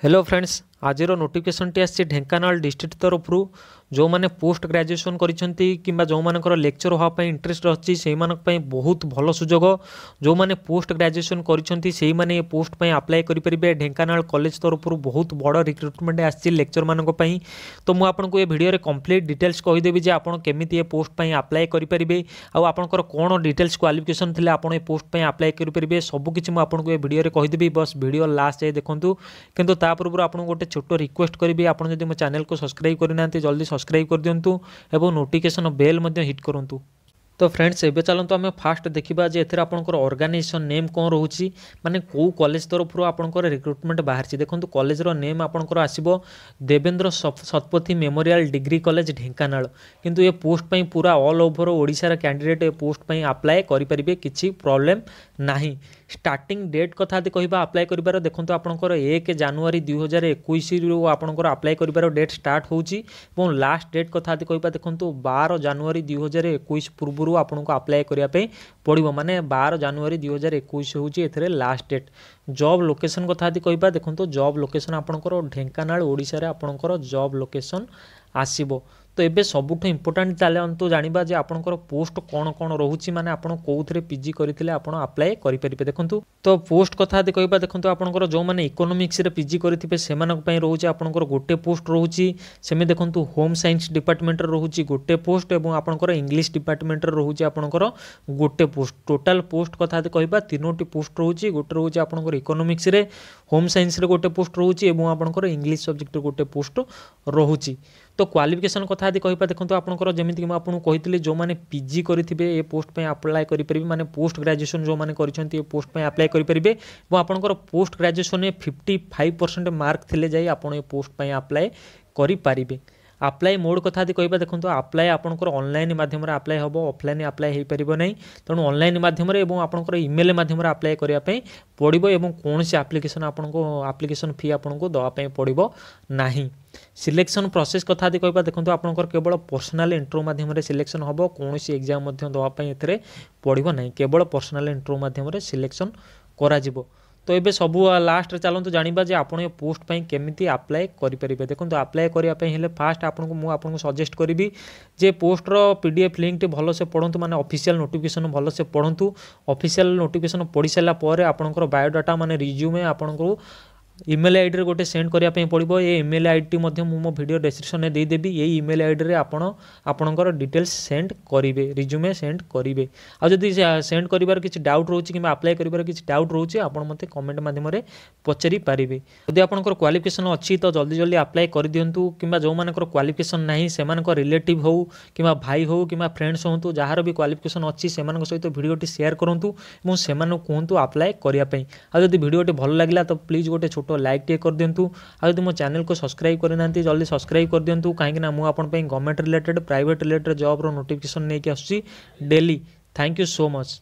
hello friends आज नोटिकेसन T आना district तरफ जो मैंने पोस्ट ग्राजुएसन करवा जो मान लेक्चर हाँपी इंटरेस्ट अच्छी से मैं बहुत भल सु जो मैंने पोस्ट ग्राजुएसन कर करोस्टपी आप्लाय करेंगे ढेकाना कलेज तरफ बहुत बड़ रिक्रुटमेंट आक्चर पर तो मुझक ये भिडियो कम्प्लीट डिटेल्स कहीदेवी जो आपड़ केमी ये पोस्टपी आप्लाय करें कौन डिटेल्स क्वाफिकेसन थी आप पोस्टपी आप्लाय करेंगे सबकि भिडियो कहीदेवी बस भिड लास्ट जाए देखूँ कितु तापूर्व आप गोटे छोट रिक्वेस्ट करी आप मो को सब्सक्राइब करना जल्दी सब्सक्राइब कर दिंतु और नोटिकेसन बेल हिट कर तो फ्रेंड्स एवं चलत आम फास्ट देखा जो एर आपर्गानाइजेसन नेम कौन रोच मैंने कौ कलेज तरफ आप रिक्रुटमेंट बाहर देखते कलेजर नेम आपंकर आसो Devendra Satpathy memorial degree college Dhenkanal कि पोस्ट पूरा अल ओभर ओडार कैंडिडेट पोस्ट आप्लाय करें कि प्रोब्लेम ना স্টার্টিং ডেଟ୍ কথা যদি কহা আপ্লাই করবার দেখুন আপনার এক জানুয়ারি দুই হাজার একুশরু আপনার আপ্লাই করবার ডেট স্টার্ট হচ্ছে এবং লাস্ট ডেট কথা যদি কহা দেখুন বার জানুয়ারি দুই হাজার একুশ পূর্বর আপনার আপ্লাই করা পড়ব মানে বার জানুয়ারি দুই হাজার একুশ হচ্ছে এর লাস্ট ডেট জব লোকেসন কথা যদি কহা দেখুন জব লোকেসন আপনার ঢেঙ্কানাল ওড়শার আপনার জব লোকেসন আসব তো ଏବେ ସବୁଠୁ ଇମ୍ପୋର୍ଟାଣ୍ଟ ତାହେଲେ ଅନ୍ତୁ ଜାଣିବା ଯେ ଆପଣଙ୍କର ପୋଷ୍ଟ କ'ଣ କ'ଣ ରହୁଛି ମାନେ ଆପଣ କେଉଁଥିରେ ପିଜି କରିଥିଲେ ଆପଣ ଆପ୍ଲାଏ କରିପାରିବେ ଦେଖନ୍ତୁ ତ ପୋଷ୍ଟ କଥା ଯଦି କହିବା ଦେଖନ୍ତୁ ଆପଣଙ୍କର ଯେଉଁମାନେ ଇକୋନୋମିକ୍ସରେ ପିଜି କରିଥିବେ ସେମାନଙ୍କ ପାଇଁ ରହୁଛି ଆପଣଙ୍କର ଗୋଟେ ପୋଷ୍ଟ ରହୁଛି ସେମିତି ଦେଖନ୍ତୁ ହୋମ୍ ସାଇନ୍ସ ଡିପାର୍ଟମେଣ୍ଟରେ ରହୁଛି ଗୋଟେ ପୋଷ୍ଟ ଏବଂ ଆପଣଙ୍କର ଇଂଲିଶ ଡିପାର୍ଟମେଣ୍ଟରେ ରହୁଛି ଆପଣଙ୍କର ଗୋଟେ ପୋଷ୍ଟ ଟୋଟାଲ ପୋଷ୍ଟ କଥା ଯଦି କହିବା ତିନୋଟି ପୋଷ୍ଟ ରହୁଛି ଗୋଟେ ରହୁଛି ଆପଣଙ୍କର ଇକୋନୋମିକ୍ସରେ ହୋମ୍ ସାଇନ୍ସରେ ଗୋଟେ ପୋଷ୍ଟ ରହୁଛି ଏବଂ ଆପଣଙ୍କର ଇଂଲିଶ ସବଜେକ୍ଟରେ ଗୋଟେ ପୋଷ୍ଟ ରହୁଛି তো କ୍ୱାଲିଫିକେସନ୍ କଥା ଯଦି କହିବା ଦେଖନ୍ତୁ ଆପଣଙ୍କର ଯେମିତିକି ମୁଁ ଆପଣଙ୍କୁ କହିଥିଲି ଯେଉଁମାନେ ପିଜି କରିଥିବେ ଏ ପୋଷ୍ଟ ପାଇଁ ଆପ୍ଲାଏ କରିପାରିବେ ମାନେ ପୋଷ୍ଟ ଗ୍ରାଜୁଏସନ୍ ଯେଉଁମାନେ କରିଛନ୍ତି ଏ ପୋଷ୍ଟ ପାଇଁ ଆପ୍ଲାଏ କରିପାରିବେ ଏବଂ ଆପଣଙ୍କର ପୋଷ୍ଟ ଗ୍ରାଜୁଏସନ୍ରେ ଫିଫ୍ଟି ଫାଇଭ୍ ପରସେଣ୍ଟ ମାର୍କ ଥିଲେ ଯାଇ ଆପଣ ଏ ପୋଷ୍ଟ ପାଇଁ ଆପ୍ଲାଏ କରିପାରିବେ ଆପ୍ଲାଏ ମୋଡ଼ କଥା ଯଦି କହିବା ଦେଖନ୍ତୁ ଆପ୍ଲାଏ ଆପଣଙ୍କର ଅନଲାଇନ୍ ମାଧ୍ୟମରେ ଆପ୍ଲାଏ ହେବ ଅଫଲାଇନ୍ ଆପ୍ଲାଏ ହୋଇପାରିବ ନାହିଁ ତେଣୁ ଅନଲାଇନ୍ ମାଧ୍ୟମରେ ଏବଂ ଆପଣଙ୍କର ଇମେଲ୍ ମାଧ୍ୟମରେ ଆପ୍ଲାଏ କରିବା ପାଇଁ ପଡ଼ିବ ଏବଂ କୌଣସି ଆପ୍ଲିକେସନ୍ ଆପଣଙ୍କୁ ଆପ୍ଲିକେସନ୍ ଫି ଆପଣଙ୍କୁ ଦେବା ପାଇଁ ପଡ଼ିବ ନାହିଁ ସିଲେକ୍ସନ୍ ପ୍ରୋସେସ୍ କଥା ଯଦି କହିବା ଦେଖନ୍ତୁ ଆପଣଙ୍କର କେବଳ ପର୍ସନାଲ୍ ଇଣ୍ଟରଭ୍ୟୁ ମାଧ୍ୟମରେ ସିଲେକ୍ସନ୍ ହେବ କୌଣସି ଏକ୍ଜାମ୍ ମଧ୍ୟ ଦେବା ପାଇଁ ଏଥିରେ ପଡ଼ିବ ନାହିଁ କେବଳ ପର୍ସନାଲ୍ ଇଣ୍ଟରଭ୍ୟୁ ମାଧ୍ୟମରେ ସିଲେକ୍ସନ୍ କରାଯିବ তো ଏବେ ସବୁ ଲାଷ୍ଟରେ ଚାଲନ୍ତୁ ଜାଣିବା ଯେ ଆପଣ ଏ ପୋଷ୍ଟ ପାଇଁ କେମିତି ଆପ୍ଲାଏ କରିପାରିବେ ଦେଖନ୍ତୁ ଆପ୍ଲାଏ କରିବା ପାଇଁ ହେଲେ ଫାଷ୍ଟ ଆପଣଙ୍କୁ ମୁଁ ଆପଣଙ୍କୁ ସଜେଷ୍ଟ କରିବି ଯେ ପୋଷ୍ଟର ପି ଡି ଏଫ୍ ଲିଙ୍କଟି ଭଲସେ ପଢ଼ନ୍ତୁ ମାନେ ଅଫିସିଆଲ୍ ନୋଟିଫିକେସନ୍ ଭଲସେ ପଢ଼ନ୍ତୁ ଅଫିସିଆଲ୍ ନୋଟିଫିକେସନ୍ ପଢ଼ି ସାରିଲା ପରେ ଆପଣଙ୍କର ବାୟୋଡାଟା ମାନେ ରିଜ୍ୟୁମେ ଆପଣଙ୍କୁ ଇମେଲ୍ ଆଇଡ଼ିରେ ଗୋଟେ ସେଣ୍ଡ କରିବା ପାଇଁ ପଡ଼ିବ ଏ ଇମେଲ୍ ଆଇଡ଼ିଟି ମଧ୍ୟ ମୁଁ ମୋ ଭିଡ଼ିଓ ଡେସ୍କ୍ରିପସନ୍ରେ ଦେଇଦେବି ଏଇ ଇମେଲ୍ ଆଇଡ଼ିରେ ଆପଣ ଆପଣଙ୍କର ଡିଟେଲ୍ସ ସେଣ୍ଡ କରିବେ ରିଜ୍ୟୁମେ ସେଣ୍ଡ କରିବେ ଆଉ ଯଦି ସେଣ୍ଡ କରିବାର କିଛି ଡାଉଟ୍ ରହୁଛି କିମ୍ବା ଆପ୍ଲାଏ କରିବାର କିଛି ଡାଉଟ୍ ରହୁଛି ଆପଣ ମୋତେ କମେଣ୍ଟ ମାଧ୍ୟମରେ ପଚାରି ପାରିବେ ଯଦି ଆପଣଙ୍କର କ୍ୱାଲିଫିକେସନ୍ ଅଛି ତ ଜଲ୍ଦି ଜଲ୍ଦି ଆପ୍ଲାଏ କରିଦିଅନ୍ତୁ କିମ୍ବା ଯେଉଁମାନଙ୍କର କ୍ୱାଲିଫିକେସନ୍ ନାହିଁ ସେମାନଙ୍କ ରିଲେଟିଭ୍ ହେଉ କିମ୍ବା ଭାଇ ହେଉ କିମ୍ବା ଫ୍ରେଣ୍ଡସ୍ ହୁଅନ୍ତୁ ଯାହାର ବି କ୍ୱାଲିଫିକେସନ୍ ଅଛି ସେମାନଙ୍କ ସହିତ ଭିଡ଼ିଓଟି ସେୟାର କରନ୍ତୁ ଏବଂ ସେମାନଙ୍କୁ କୁହନ୍ତୁ ଆପ୍ଲାଏ କରିବା ପାଇଁ ଆଉ ଯଦି ଭିଡ଼ିଓଟି ଭଲ ଲାଗିଲା ତ ପ୍ଲିଜ୍ ଗୋଟେ ଛୋଟ छोट लाइक टे कर दिंतु आदि मो चेल को सब्सक्राइब करना जल्दी सब्सक्राइब कर दिंतु कहीं आप गवर्नमेंट रिलेटेड प्राइवेट रिलेटेड जब्र नोटिकेसन नहीं आसली थैंक यू सो मच